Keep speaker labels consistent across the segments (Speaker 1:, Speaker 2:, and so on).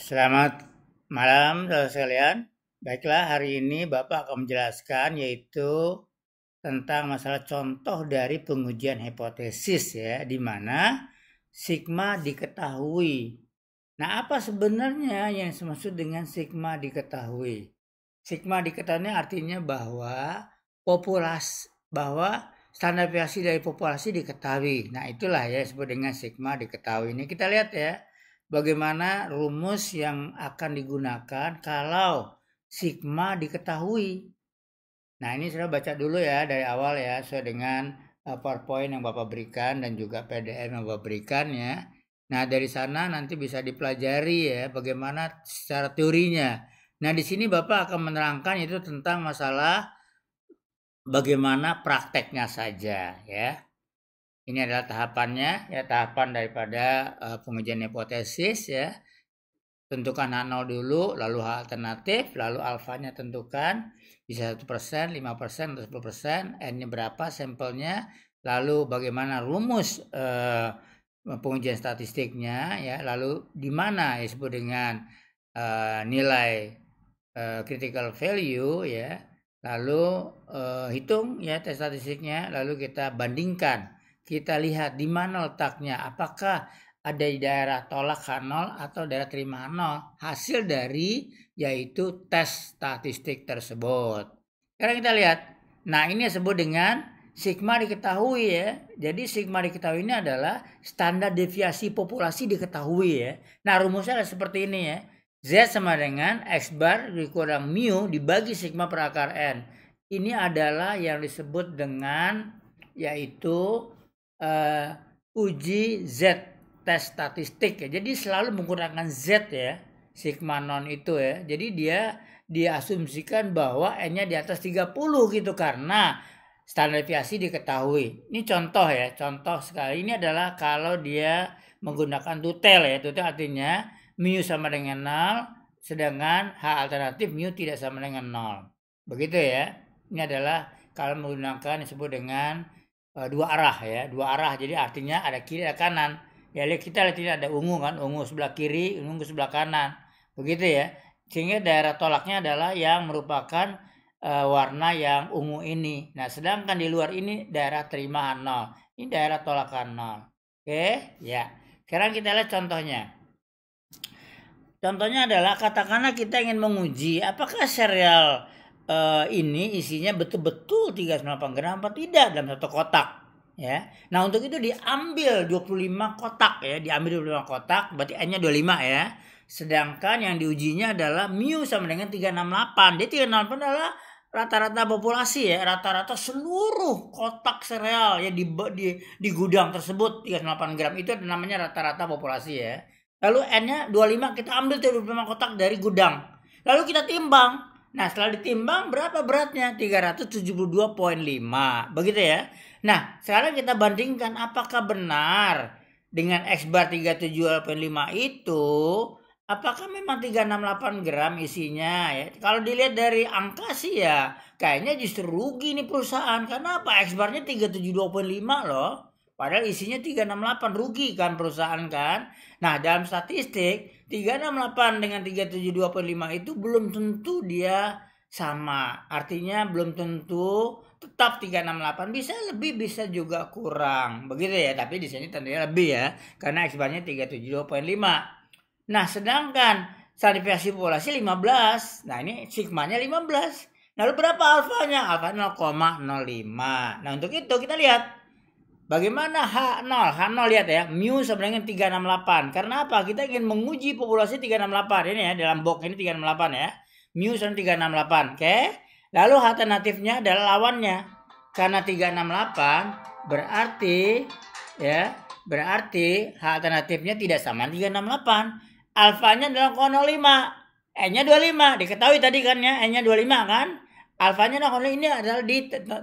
Speaker 1: Selamat malam saudara sekalian. Baiklah, hari ini Bapak akan menjelaskan yaitu tentang masalah contoh dari pengujian hipotesis ya, di mana sigma diketahui. Nah, apa sebenarnya yang dimaksud dengan sigma diketahui? Sigma diketahui artinya bahwa populasi bahwa standarisasi dari populasi diketahui. Nah, itulah ya disebut dengan sigma diketahui. Ini kita lihat ya bagaimana rumus yang akan digunakan kalau sigma diketahui. Nah, ini sudah baca dulu ya dari awal ya sesuai dengan eh, PowerPoint yang Bapak berikan dan juga PDF yang Bapak berikan ya. Nah, dari sana nanti bisa dipelajari ya bagaimana secara teorinya. Nah, di sini Bapak akan menerangkan itu tentang masalah bagaimana prakteknya saja ya. Ini adalah tahapannya, ya tahapan daripada uh, eh, pengujian hipotesis ya. Tentukan H0 dulu, lalu H alternatif, lalu alfanya tentukan bisa 1%, 5%, atau 10%, N-nya berapa sampelnya, lalu bagaimana rumus uh, eh, pengujian statistiknya ya, lalu di mana ya disebut dengan uh, nilai uh, critical value ya. Lalu uh, hitung ya tes statistiknya, lalu kita bandingkan kita lihat di mana letaknya. Apakah ada di daerah tolak H0 atau daerah terima H0 hasil dari yaitu tes statistik tersebut. Sekarang kita lihat. Nah, ini disebut dengan sigma diketahui ya. Jadi sigma diketahui ini adalah standar deviasi populasi diketahui ya. Nah, rumusnya adalah seperti ini ya. Z sama dengan X bar dikurang mu dibagi sigma per akar N. Ini adalah yang disebut dengan yaitu uh, uji Z tes statistik ya. Jadi selalu menggunakan Z ya, sigma non itu ya. Jadi dia diasumsikan bahwa N-nya di atas 30 gitu karena standar deviasi diketahui. Ini contoh ya, contoh sekali. Ini adalah kalau dia menggunakan tutel ya. Tutel artinya mu sama dengan 0 sedangkan H alternatif mu tidak sama dengan 0. Begitu ya. Ini adalah kalau menggunakan disebut dengan uh, dua arah ya dua arah jadi artinya ada kiri ada kanan ya lihat kita lihat ini ada ungu kan ungu sebelah kiri ungu sebelah kanan begitu ya sehingga daerah tolaknya adalah yang merupakan uh, warna yang ungu ini nah sedangkan di luar ini daerah terimaan nol ini daerah tolakan nol oke ya sekarang kita lihat contohnya contohnya adalah katakanlah kita ingin menguji apakah serial uh, ini isinya betul-betul 398 apa tidak dalam satu kotak ya. Nah, untuk itu diambil 25 kotak ya, diambil 25 kotak berarti n-nya 25 ya. Sedangkan yang diujinya adalah mu sama dengan 368. Jadi 368 adalah rata-rata populasi ya, rata-rata seluruh kotak sereal ya di, di di gudang tersebut 38 gram itu namanya rata-rata populasi ya. Lalu N-nya 25 kita ambil puluh 25 kotak dari gudang. Lalu kita timbang Nah, setelah ditimbang berapa beratnya? 372,5. Begitu ya. Nah, sekarang kita bandingkan apakah benar dengan X bar 375 itu apakah memang 368 gram isinya ya? Kalau dilihat dari angka sih ya kayaknya justru rugi nih perusahaan. Karena apa? X bar barnya 372,5 loh. Padahal isinya 368 rugi kan perusahaan kan. Nah dalam statistik 368 dengan 372.5 itu belum tentu dia sama. Artinya belum tentu tetap 368 bisa lebih bisa juga kurang. Begitu ya, tapi di sini tentunya lebih ya karena ekspannya 372.5. Nah, sedangkan sanifikasi populasi 15. Nah, ini sigmanya 15. Lalu berapa alfanya? Alfa 0,05. Nah, untuk itu kita lihat Bagaimana H0? H0 lihat ya, mu sama dengan 368. Karena apa? Kita ingin menguji populasi 368 ini ya, dalam box ini 368 ya. Mu sama 368, oke? Okay? Lalu alternatifnya adalah lawannya. Karena 368 berarti ya, berarti H alternatifnya tidak sama 368. Alfanya adalah 05. e nya 25. Diketahui tadi kan ya, e nya 25 kan? Alfanya nah kalau ini adalah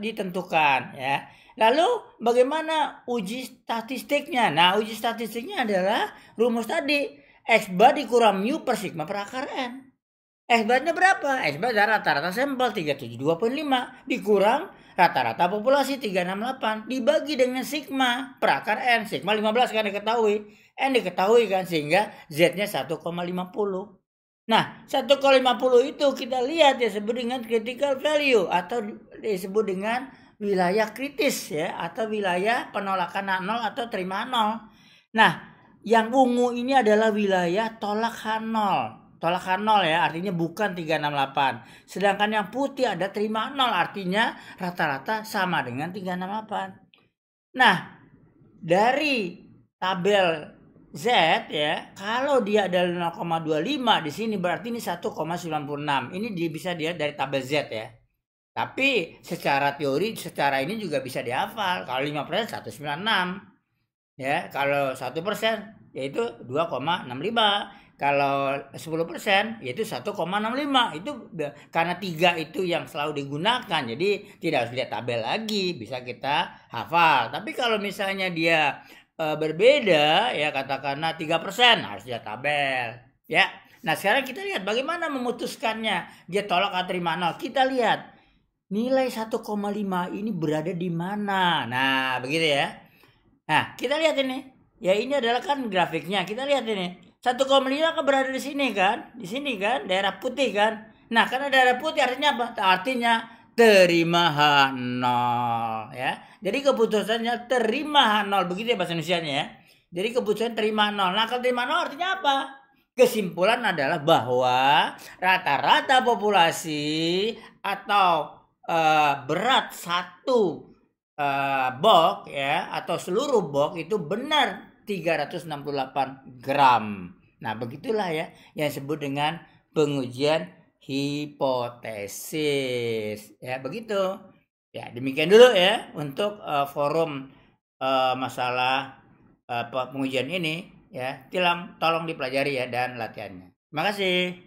Speaker 1: ditentukan ya. Lalu bagaimana uji statistiknya? Nah, uji statistiknya adalah rumus tadi X bar dikurang mu per sigma per akar n. X barnya berapa? X bar adalah rata-rata sampel 372.5 dikurang rata-rata populasi 368 dibagi dengan sigma per akar n. Sigma 15 kan diketahui. N diketahui kan sehingga Z-nya 1,50. Nah, 1 kali 50 itu kita lihat ya disebut dengan critical value atau disebut dengan wilayah kritis ya atau wilayah penolakan nol atau terima nol. Nah, yang ungu ini adalah wilayah tolak nol. Tolak nol ya artinya bukan 368. Sedangkan yang putih ada terima nol artinya rata-rata sama dengan 368. Nah, dari tabel Z ya, kalau dia ada 0,25 di sini berarti ini 1,96. Ini dia bisa dia dari tabel Z ya. Tapi secara teori, secara ini juga bisa dihafal. Kalau 5 persen 196. Ya, kalau 1 persen yaitu 2,65. Kalau 10 persen yaitu 1,65. Itu karena tiga itu yang selalu digunakan. Jadi tidak harus lihat tabel lagi, bisa kita hafal. Tapi kalau misalnya dia uh, berbeda ya katakanlah tiga persen harus dia tabel ya nah sekarang kita lihat bagaimana memutuskannya dia tolak atau terima nol kita lihat nilai 1,5 ini berada di mana nah begitu ya nah kita lihat ini ya ini adalah kan grafiknya kita lihat ini 1,5 kan berada di sini kan di sini kan daerah putih kan nah karena daerah putih artinya apa artinya terima H nol ya. Jadi keputusannya terima H nol begitu ya bahasa indonesia ya. Jadi keputusan terima nol. Nah kalau terima nol artinya apa? Kesimpulan adalah bahwa rata-rata populasi atau uh, berat satu uh, box ya atau seluruh box itu benar 368 gram. Nah begitulah ya yang disebut dengan pengujian hipotesis. Ya, begitu. Ya, demikian dulu ya untuk uh, forum uh, masalah uh, pengujian ini ya. Tilang tolong dipelajari ya dan latihannya. Terima kasih.